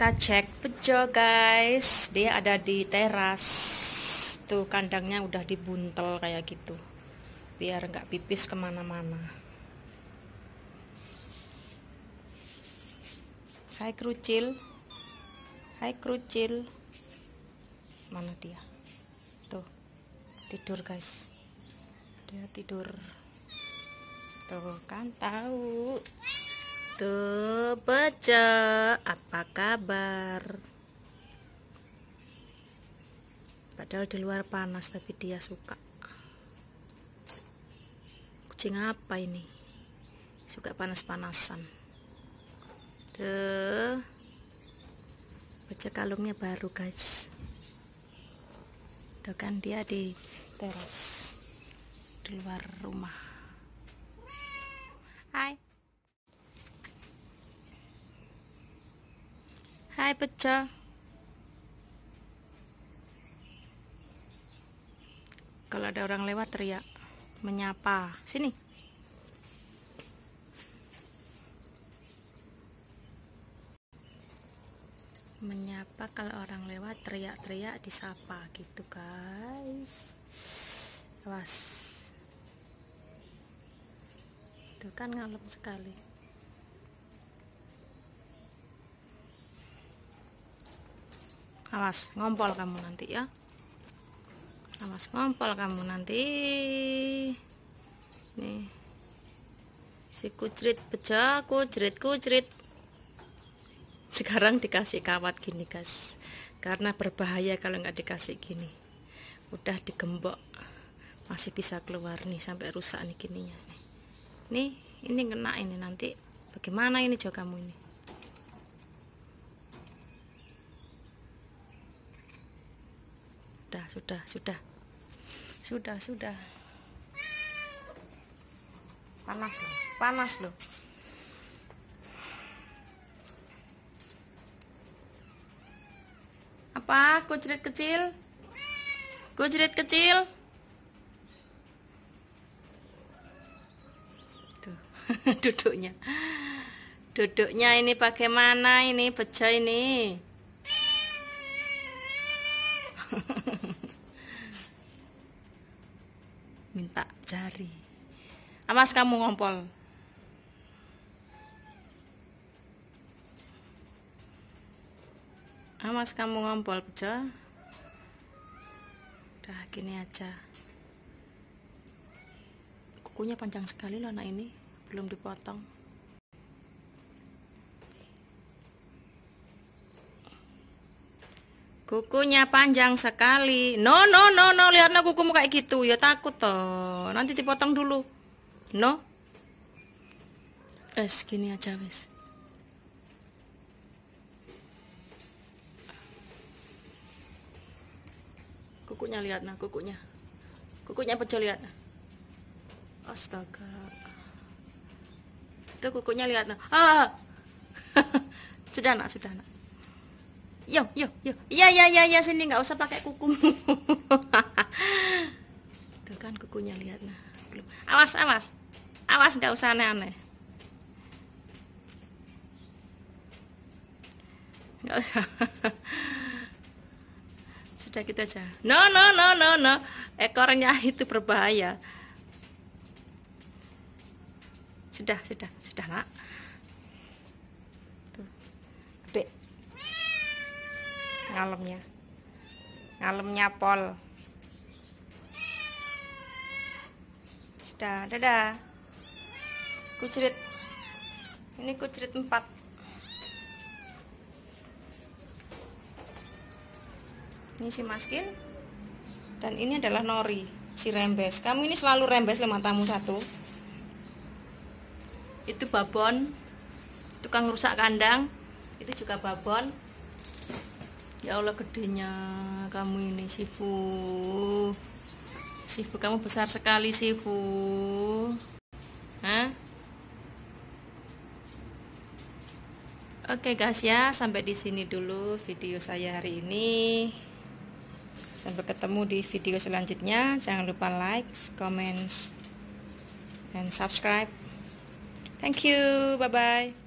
kita cek pejo guys dia ada di teras tuh kandangnya udah dibuntel kayak gitu biar nggak pipis kemana-mana hai krucil hai krucil mana dia tuh tidur guys dia tidur tuh kan tahu Tuh, Bejo, apa kabar? Padahal di luar panas tapi dia suka. Kucing apa ini? Suka panas-panasan. Tuh. Bejo kalungnya baru, guys. Tuh kan dia di teras di luar rumah. pecah kalau ada orang lewat teriak menyapa sini menyapa kalau orang lewat teriak-teriak disapa gitu guys awas itu kan ngalem sekali awas ngompol kamu nanti ya awas ngompol kamu nanti nih si kucrit beja kucrit kucrit sekarang dikasih kawat gini guys karena berbahaya kalau nggak dikasih gini udah digembok masih bisa keluar nih sampai rusak nih gininya nih ini kena ini nanti bagaimana ini jauh kamu ini sudah sudah sudah sudah sudah panas loh panas loh apa kucrit kecil kucrit kecil tuh duduknya duduknya ini bagaimana ini beja ini jari. Awas kamu ngompol. Awas kamu ngompol, Bejo. dah gini aja. Kukunya panjang sekali loh anak ini, belum dipotong. Kukunya panjang sekali. No, no, no, no. Lihatlah kukumu kayak gitu. Ya takut toh. Nanti dipotong dulu. No. Es eh, gini aja wes. Kukunya lihat nah, kukunya. Kukunya pecah lihat. Nah. Astaga. Tuh kukunya lihat nah. Ah. sudah nak, sudah nak yo yo yo ya ya ya ya sini nggak usah pakai kuku. tuh kan kukunya lihat nah belum awas awas awas nggak usah aneh-aneh nggak usah sudah kita gitu aja no no no no no ekornya itu berbahaya sudah sudah sudah nak tuh gede ngalemnya ngalemnya pol sudah dadah kucerit ini kucerit empat. ini si maskin dan ini adalah nori si rembes kamu ini selalu rembes lima tamu satu itu babon tukang rusak kandang itu juga babon ya Allah gedenya kamu ini Sifu Sifu kamu besar sekali Sifu Hah? Oke guys ya sampai di sini dulu video saya hari ini sampai ketemu di video selanjutnya jangan lupa like comment and subscribe thank you bye bye